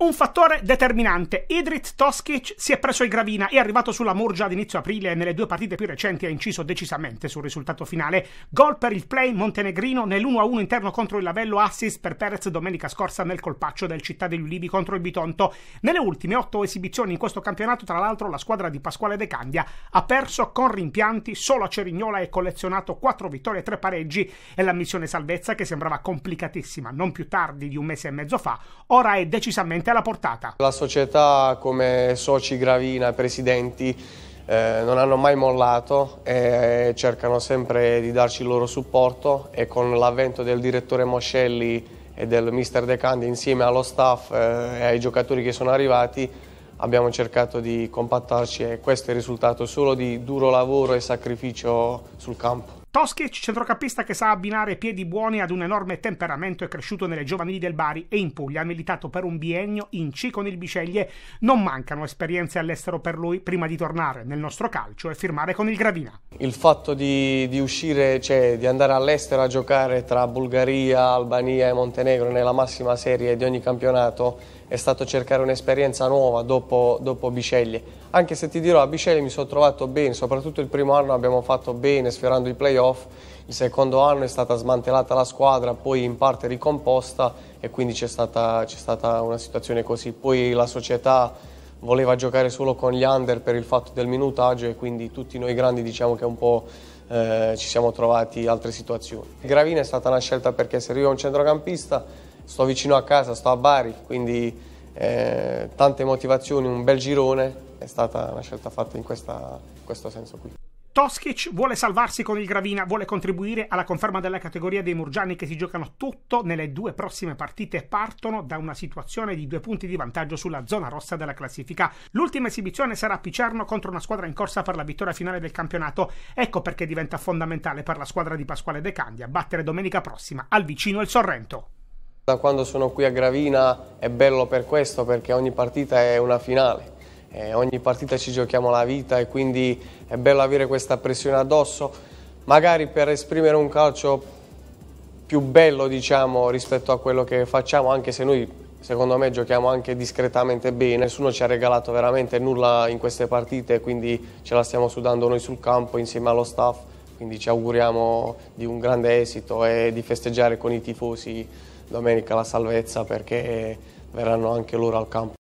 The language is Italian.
Un fattore determinante. Idrit Toskic si è preso il gravina, è arrivato sulla Murgia ad inizio aprile e nelle due partite più recenti ha inciso decisamente sul risultato finale. Gol per il play montenegrino nell'1-1 interno contro il Lavello assist per Perez domenica scorsa nel colpaccio del Città degli Ulivi contro il Bitonto. Nelle ultime otto esibizioni in questo campionato, tra l'altro, la squadra di Pasquale De Candia ha perso con rimpianti solo a Cerignola e collezionato quattro vittorie e tre pareggi e la missione salvezza che sembrava complicatissima non più tardi di un mese e mezzo fa, ora è decisamente completamente alla portata. La società come soci Gravina, presidenti, eh, non hanno mai mollato e cercano sempre di darci il loro supporto e con l'avvento del direttore Moscelli e del mister De Candi insieme allo staff eh, e ai giocatori che sono arrivati abbiamo cercato di compattarci e questo è il risultato solo di duro lavoro e sacrificio sul campo. Toskic, centrocampista che sa abbinare piedi buoni ad un enorme temperamento, è cresciuto nelle giovanili del Bari e in Puglia, ha militato per un biennio in C con il Biceglie. Non mancano esperienze all'estero per lui prima di tornare nel nostro calcio e firmare con il Gravina. Il fatto di, di uscire, cioè di andare all'estero a giocare tra Bulgaria, Albania e Montenegro nella massima serie di ogni campionato è stato cercare un'esperienza nuova dopo, dopo, Biceglie. Anche se ti dirò, a Biceglie mi sono trovato bene, soprattutto il primo anno abbiamo fatto bene sfiorando i playoff playoff. Il secondo anno è stata smantellata la squadra, poi in parte ricomposta e quindi c'è stata, stata, una situazione così. Poi la società voleva giocare solo con gli under per il fatto del minutaggio e quindi tutti noi grandi diciamo che un po' eh, ci siamo trovati altre situazioni. Gravina è stata una scelta perché serviva un centrocampista, sto vicino a casa, sto a Bari, quindi eh, tante motivazioni, un bel girone, è stata una scelta fatta in, questa, in questo senso qui. Toskic vuole salvarsi con il Gravina, vuole contribuire alla conferma della categoria dei Murgiani che si giocano tutto nelle due prossime partite e partono da una situazione di due punti di vantaggio sulla zona rossa della classifica. L'ultima esibizione sarà a Picerno contro una squadra in corsa per la vittoria finale del campionato. Ecco perché diventa fondamentale per la squadra di Pasquale De Candia battere domenica prossima al vicino il Sorrento. Da quando sono qui a Gravina è bello per questo perché ogni partita è una finale eh, ogni partita ci giochiamo la vita e quindi è bello avere questa pressione addosso, magari per esprimere un calcio più bello diciamo, rispetto a quello che facciamo, anche se noi secondo me giochiamo anche discretamente bene, nessuno ci ha regalato veramente nulla in queste partite, quindi ce la stiamo sudando noi sul campo insieme allo staff, quindi ci auguriamo di un grande esito e di festeggiare con i tifosi domenica la salvezza perché verranno anche loro al campo.